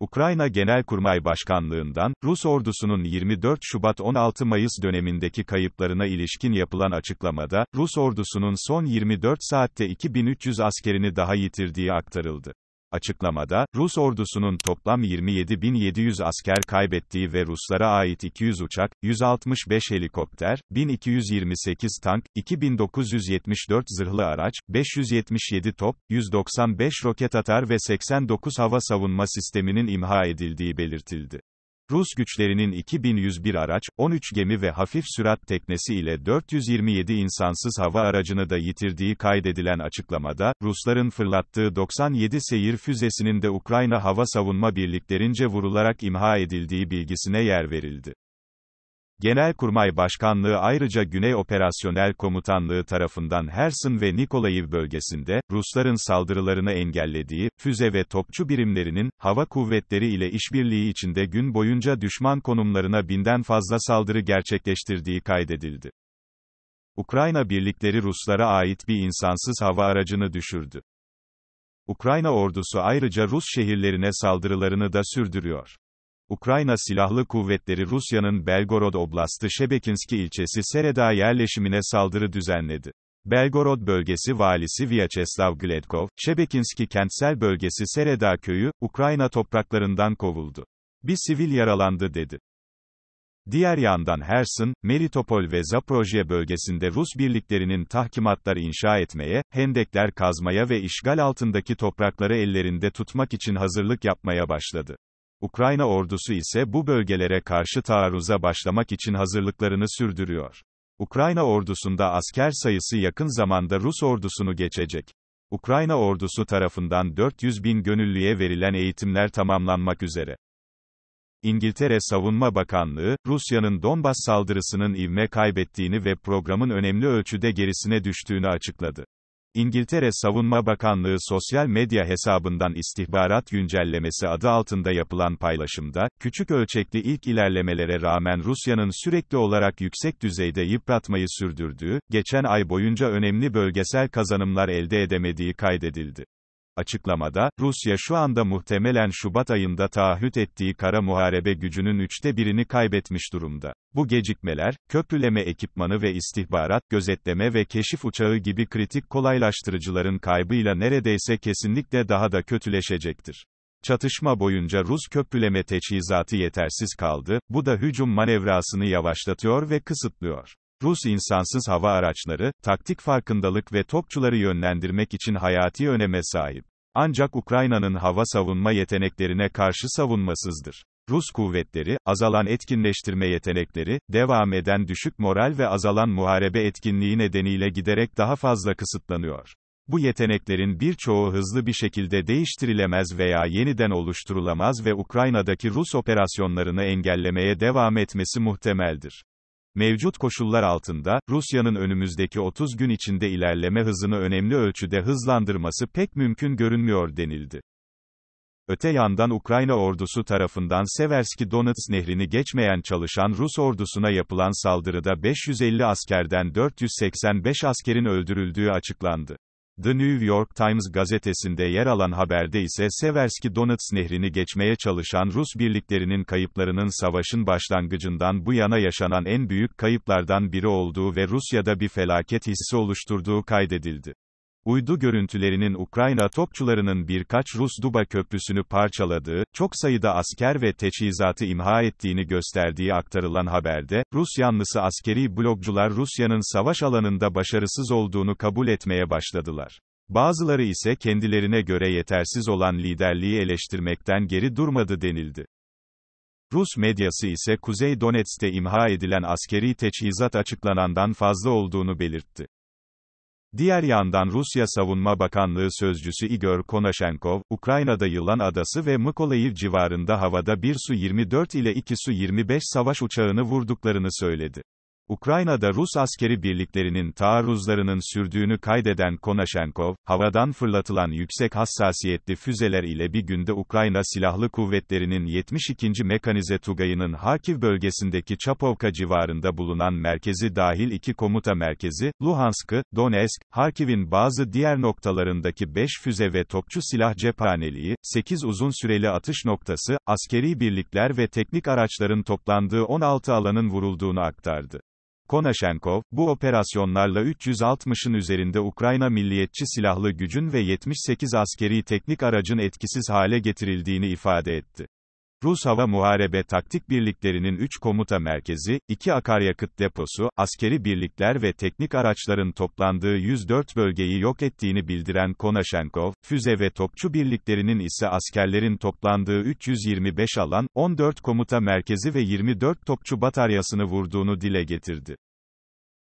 Ukrayna Genelkurmay Başkanlığından, Rus ordusunun 24 Şubat-16 Mayıs dönemindeki kayıplarına ilişkin yapılan açıklamada, Rus ordusunun son 24 saatte 2300 askerini daha yitirdiği aktarıldı. Açıklamada, Rus ordusunun toplam 27.700 asker kaybettiği ve Ruslara ait 200 uçak, 165 helikopter, 1228 tank, 2974 zırhlı araç, 577 top, 195 roket atar ve 89 hava savunma sisteminin imha edildiği belirtildi. Rus güçlerinin 2101 araç, 13 gemi ve hafif sürat teknesi ile 427 insansız hava aracını da yitirdiği kaydedilen açıklamada, Rusların fırlattığı 97 seyir füzesinin de Ukrayna hava savunma birliklerince vurularak imha edildiği bilgisine yer verildi. Genelkurmay Başkanlığı ayrıca Güney Operasyonel Komutanlığı tarafından Hersin ve Nikolayev bölgesinde, Rusların saldırılarını engellediği, füze ve topçu birimlerinin, hava kuvvetleri ile işbirliği içinde gün boyunca düşman konumlarına binden fazla saldırı gerçekleştirdiği kaydedildi. Ukrayna birlikleri Ruslara ait bir insansız hava aracını düşürdü. Ukrayna ordusu ayrıca Rus şehirlerine saldırılarını da sürdürüyor. Ukrayna Silahlı Kuvvetleri Rusya'nın Belgorod Oblastı Şebekinski ilçesi Sereda yerleşimine saldırı düzenledi. Belgorod Bölgesi Valisi Vyacheslav Gledkov, Şebekinski kentsel bölgesi Sereda köyü, Ukrayna topraklarından kovuldu. Bir sivil yaralandı dedi. Diğer yandan Hersin, Melitopol ve Zaporojye bölgesinde Rus birliklerinin tahkimatlar inşa etmeye, hendekler kazmaya ve işgal altındaki toprakları ellerinde tutmak için hazırlık yapmaya başladı. Ukrayna ordusu ise bu bölgelere karşı taarruza başlamak için hazırlıklarını sürdürüyor. Ukrayna ordusunda asker sayısı yakın zamanda Rus ordusunu geçecek. Ukrayna ordusu tarafından 400 bin gönüllüye verilen eğitimler tamamlanmak üzere. İngiltere Savunma Bakanlığı, Rusya'nın Donbas saldırısının ivme kaybettiğini ve programın önemli ölçüde gerisine düştüğünü açıkladı. İngiltere Savunma Bakanlığı sosyal medya hesabından istihbarat güncellemesi adı altında yapılan paylaşımda, küçük ölçekli ilk ilerlemelere rağmen Rusya'nın sürekli olarak yüksek düzeyde yıpratmayı sürdürdüğü, geçen ay boyunca önemli bölgesel kazanımlar elde edemediği kaydedildi. Açıklamada, Rusya şu anda muhtemelen Şubat ayında taahhüt ettiği kara muharebe gücünün üçte birini kaybetmiş durumda. Bu gecikmeler, köprüleme ekipmanı ve istihbarat, gözetleme ve keşif uçağı gibi kritik kolaylaştırıcıların kaybıyla neredeyse kesinlikle daha da kötüleşecektir. Çatışma boyunca Rus köprüleme teçhizatı yetersiz kaldı, bu da hücum manevrasını yavaşlatıyor ve kısıtlıyor. Rus insansız hava araçları, taktik farkındalık ve topçuları yönlendirmek için hayati öneme sahip. Ancak Ukrayna'nın hava savunma yeteneklerine karşı savunmasızdır. Rus kuvvetleri, azalan etkinleştirme yetenekleri, devam eden düşük moral ve azalan muharebe etkinliği nedeniyle giderek daha fazla kısıtlanıyor. Bu yeteneklerin birçoğu hızlı bir şekilde değiştirilemez veya yeniden oluşturulamaz ve Ukrayna'daki Rus operasyonlarını engellemeye devam etmesi muhtemeldir. Mevcut koşullar altında, Rusya'nın önümüzdeki 30 gün içinde ilerleme hızını önemli ölçüde hızlandırması pek mümkün görünmüyor denildi. Öte yandan Ukrayna ordusu tarafından Severski Donets nehrini geçmeyen çalışan Rus ordusuna yapılan saldırıda 550 askerden 485 askerin öldürüldüğü açıklandı. The New York Times gazetesinde yer alan haberde ise Severski Donetsk nehrini geçmeye çalışan Rus birliklerinin kayıplarının savaşın başlangıcından bu yana yaşanan en büyük kayıplardan biri olduğu ve Rusya'da bir felaket hissi oluşturduğu kaydedildi uydu görüntülerinin Ukrayna topçularının birkaç Rus Duba köprüsünü parçaladığı, çok sayıda asker ve teçhizatı imha ettiğini gösterdiği aktarılan haberde, Rus yanlısı askeri blogcular Rusya'nın savaş alanında başarısız olduğunu kabul etmeye başladılar. Bazıları ise kendilerine göre yetersiz olan liderliği eleştirmekten geri durmadı denildi. Rus medyası ise Kuzey Donetsk'te imha edilen askeri teçhizat açıklanandan fazla olduğunu belirtti. Diğer yandan Rusya Savunma Bakanlığı sözcüsü Igor Konashenkov, Ukrayna'da Yılan Adası ve Mykolaiv civarında havada bir Su-24 ile iki Su-25 savaş uçağını vurduklarını söyledi. Ukrayna'da Rus askeri birliklerinin taarruzlarının sürdüğünü kaydeden Konaşenkov, havadan fırlatılan yüksek hassasiyetli füzeler ile bir günde Ukrayna Silahlı Kuvvetleri'nin 72. Mekanize Tugayı'nın Harkiv bölgesindeki Çapovka civarında bulunan merkezi dahil iki komuta merkezi, Luhansk'ı, Donetsk, Harkiv'in bazı diğer noktalarındaki 5 füze ve topçu silah cephaneliği, 8 uzun süreli atış noktası, askeri birlikler ve teknik araçların toplandığı 16 alanın vurulduğunu aktardı. Konaşenkov, bu operasyonlarla 360'ın üzerinde Ukrayna milliyetçi silahlı gücün ve 78 askeri teknik aracın etkisiz hale getirildiğini ifade etti. Rus Hava Muharebe Taktik Birliklerinin 3 komuta merkezi, 2 akaryakıt deposu, askeri birlikler ve teknik araçların toplandığı 104 bölgeyi yok ettiğini bildiren Konaşenkov, füze ve topçu birliklerinin ise askerlerin toplandığı 325 alan, 14 komuta merkezi ve 24 topçu bataryasını vurduğunu dile getirdi.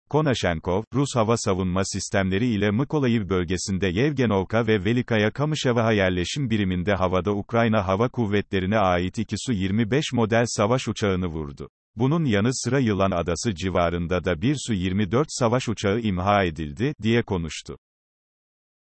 Konaşenkov, Rus hava savunma sistemleri ile Mykolayiv bölgesinde Yevgenovka ve Velikaya Kamışeva yerleşim biriminde havada Ukrayna Hava Kuvvetlerine ait iki Su-25 model savaş uçağını vurdu. Bunun yanı sıra Yılan Adası civarında da bir Su-24 savaş uçağı imha edildi, diye konuştu.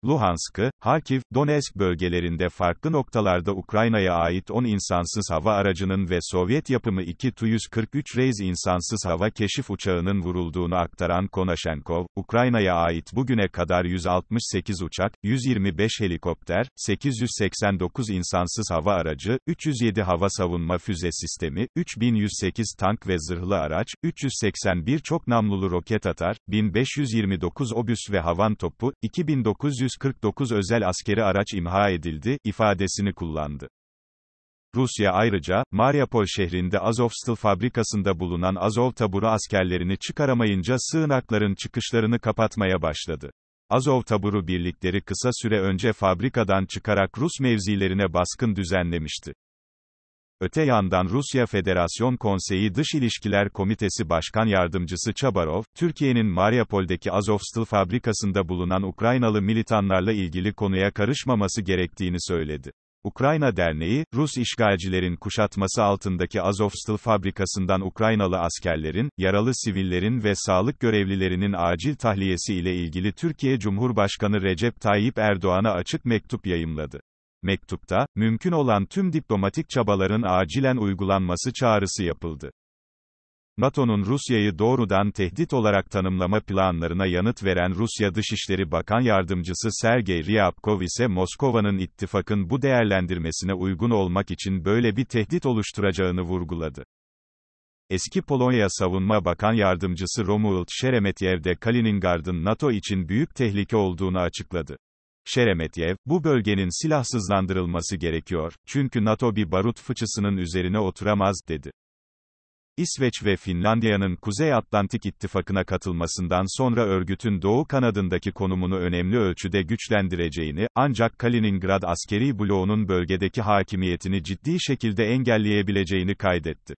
Luhansk'ı, Harkiv, Donetsk bölgelerinde farklı noktalarda Ukrayna'ya ait 10 insansız hava aracının ve Sovyet yapımı 2 Tu-143 Reis insansız hava keşif uçağının vurulduğunu aktaran Konaşenkov, Ukrayna'ya ait bugüne kadar 168 uçak, 125 helikopter, 889 insansız hava aracı, 307 hava savunma füze sistemi, 3108 tank ve zırhlı araç, 381 çok namlulu roket atar, 1529 obüs ve havan topu, 2900 149 özel askeri araç imha edildi, ifadesini kullandı. Rusya ayrıca, Mariupol şehrinde Azovstal fabrikasında bulunan Azov taburu askerlerini çıkaramayınca sığınakların çıkışlarını kapatmaya başladı. Azov taburu birlikleri kısa süre önce fabrikadan çıkarak Rus mevzilerine baskın düzenlemişti. Öte yandan Rusya Federasyon Konseyi Dış İlişkiler Komitesi Başkan Yardımcısı Çabarov, Türkiye'nin Mariupol'deki Azovstal fabrikasında bulunan Ukraynalı militanlarla ilgili konuya karışmaması gerektiğini söyledi. Ukrayna Derneği, Rus işgalcilerin kuşatması altındaki Azovstal fabrikasından Ukraynalı askerlerin, yaralı sivillerin ve sağlık görevlilerinin acil tahliyesi ile ilgili Türkiye Cumhurbaşkanı Recep Tayyip Erdoğan'a açık mektup yayımladı. Mektupta, mümkün olan tüm diplomatik çabaların acilen uygulanması çağrısı yapıldı. NATO'nun Rusya'yı doğrudan tehdit olarak tanımlama planlarına yanıt veren Rusya Dışişleri Bakan Yardımcısı Sergey Ryabkov ise Moskova'nın ittifakın bu değerlendirmesine uygun olmak için böyle bir tehdit oluşturacağını vurguladı. Eski Polonya Savunma Bakan Yardımcısı Romuald Şeremetyev de Kaliningrad'ın NATO için büyük tehlike olduğunu açıkladı. Şeremetyev, bu bölgenin silahsızlandırılması gerekiyor, çünkü NATO bir barut fıçısının üzerine oturamaz, dedi. İsveç ve Finlandiya'nın Kuzey Atlantik İttifakı'na katılmasından sonra örgütün doğu kanadındaki konumunu önemli ölçüde güçlendireceğini, ancak Kaliningrad askeri bloğunun bölgedeki hakimiyetini ciddi şekilde engelleyebileceğini kaydetti.